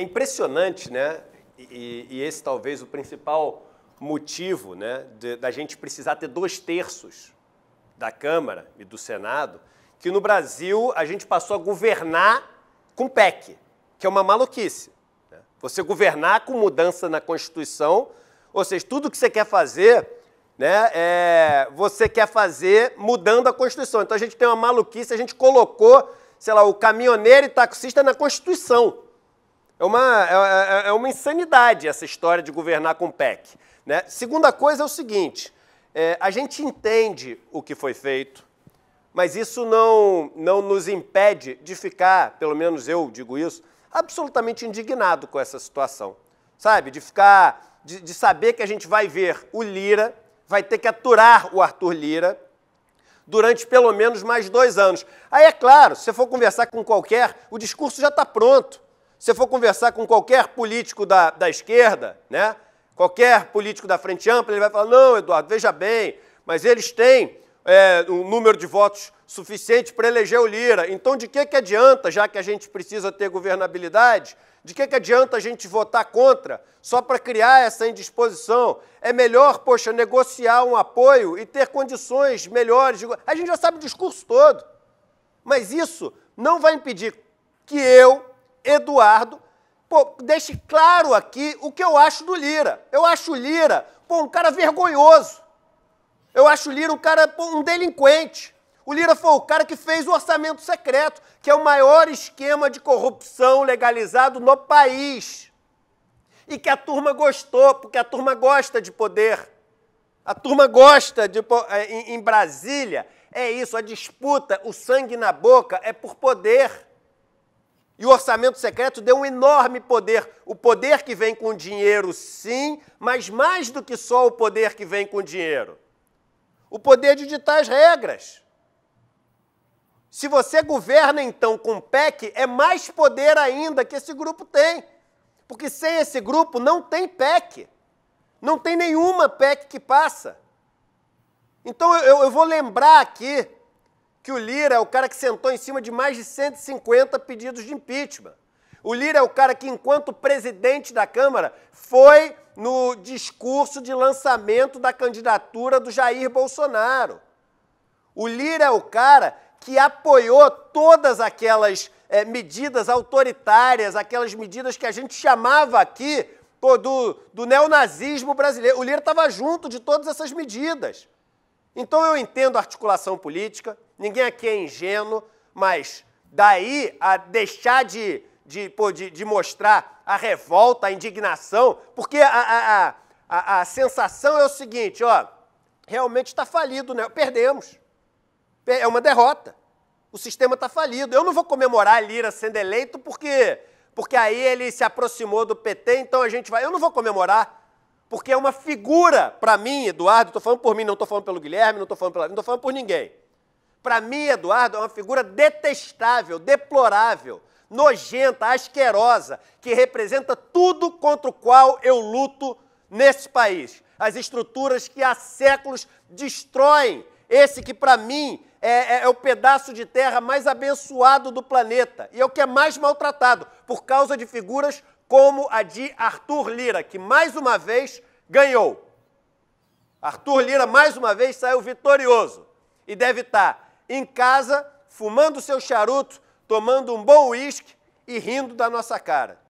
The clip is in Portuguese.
é impressionante, né? E, e, esse talvez o principal motivo né, de, da gente precisar ter dois terços da Câmara e do Senado, que no Brasil a gente passou a governar com PEC, que é uma maluquice. Né? Você governar com mudança na Constituição, ou seja, tudo que você quer fazer, né, é, você quer fazer mudando a Constituição. Então a gente tem uma maluquice, a gente colocou, sei lá, o caminhoneiro e taxista na Constituição. É uma, é, é, é uma insanidade essa história de governar com PEC. Né? Segunda coisa é o seguinte: é, a gente entende o que foi feito, mas isso não, não nos impede de ficar, pelo menos eu digo isso, absolutamente indignado com essa situação. Sabe? De ficar. de, de saber que a gente vai ver o Lira, vai ter que aturar o Arthur Lira, durante pelo menos mais dois anos. Aí é claro, se você for conversar com qualquer, o discurso já está pronto você for conversar com qualquer político da, da esquerda, né? qualquer político da frente ampla, ele vai falar, não, Eduardo, veja bem, mas eles têm é, um número de votos suficiente para eleger o Lira. Então, de que, que adianta, já que a gente precisa ter governabilidade, de que, que adianta a gente votar contra só para criar essa indisposição? É melhor, poxa, negociar um apoio e ter condições melhores. De... A gente já sabe o discurso todo. Mas isso não vai impedir que eu, Eduardo, pô, deixe claro aqui o que eu acho do Lira. Eu acho o Lira, pô, um cara vergonhoso. Eu acho o Lira um cara, pô, um delinquente. O Lira foi o cara que fez o orçamento secreto, que é o maior esquema de corrupção legalizado no país. E que a turma gostou, porque a turma gosta de poder. A turma gosta de. É, em Brasília, é isso, a disputa, o sangue na boca é por poder. E o orçamento secreto deu um enorme poder. O poder que vem com dinheiro, sim, mas mais do que só o poder que vem com dinheiro. O poder de ditar as regras. Se você governa, então, com PEC, é mais poder ainda que esse grupo tem. Porque sem esse grupo não tem PEC. Não tem nenhuma PEC que passa. Então eu, eu vou lembrar aqui que o Lira é o cara que sentou em cima de mais de 150 pedidos de impeachment. O Lira é o cara que, enquanto presidente da Câmara, foi no discurso de lançamento da candidatura do Jair Bolsonaro. O Lira é o cara que apoiou todas aquelas é, medidas autoritárias, aquelas medidas que a gente chamava aqui pô, do, do neonazismo brasileiro. O Lira estava junto de todas essas medidas. Então eu entendo articulação política, ninguém aqui é ingênuo, mas daí a deixar de, de, pô, de, de mostrar a revolta, a indignação, porque a, a, a, a, sensação é o seguinte, ó, realmente está falido, né? Perdemos. É uma derrota. O sistema está falido. Eu não vou comemorar Lira sendo eleito porque, porque aí ele se aproximou do PT, então a gente vai. Eu não vou comemorar porque é uma figura para mim, Eduardo, estou falando por mim, não estou falando pelo Guilherme, não estou falando pela, não estou falando por ninguém. Para mim, Eduardo, é uma figura detestável, deplorável, nojenta, asquerosa, que representa tudo contra o qual eu luto nesse país. As estruturas que há séculos destroem esse que, para mim, é, é, é, o pedaço de terra mais abençoado do planeta e é o que é mais maltratado por causa de figuras como a de Arthur Lira, que mais uma vez ganhou. Arthur Lira mais uma vez saiu vitorioso e deve estar em casa, fumando seu charuto, tomando um bom uísque e rindo da nossa cara.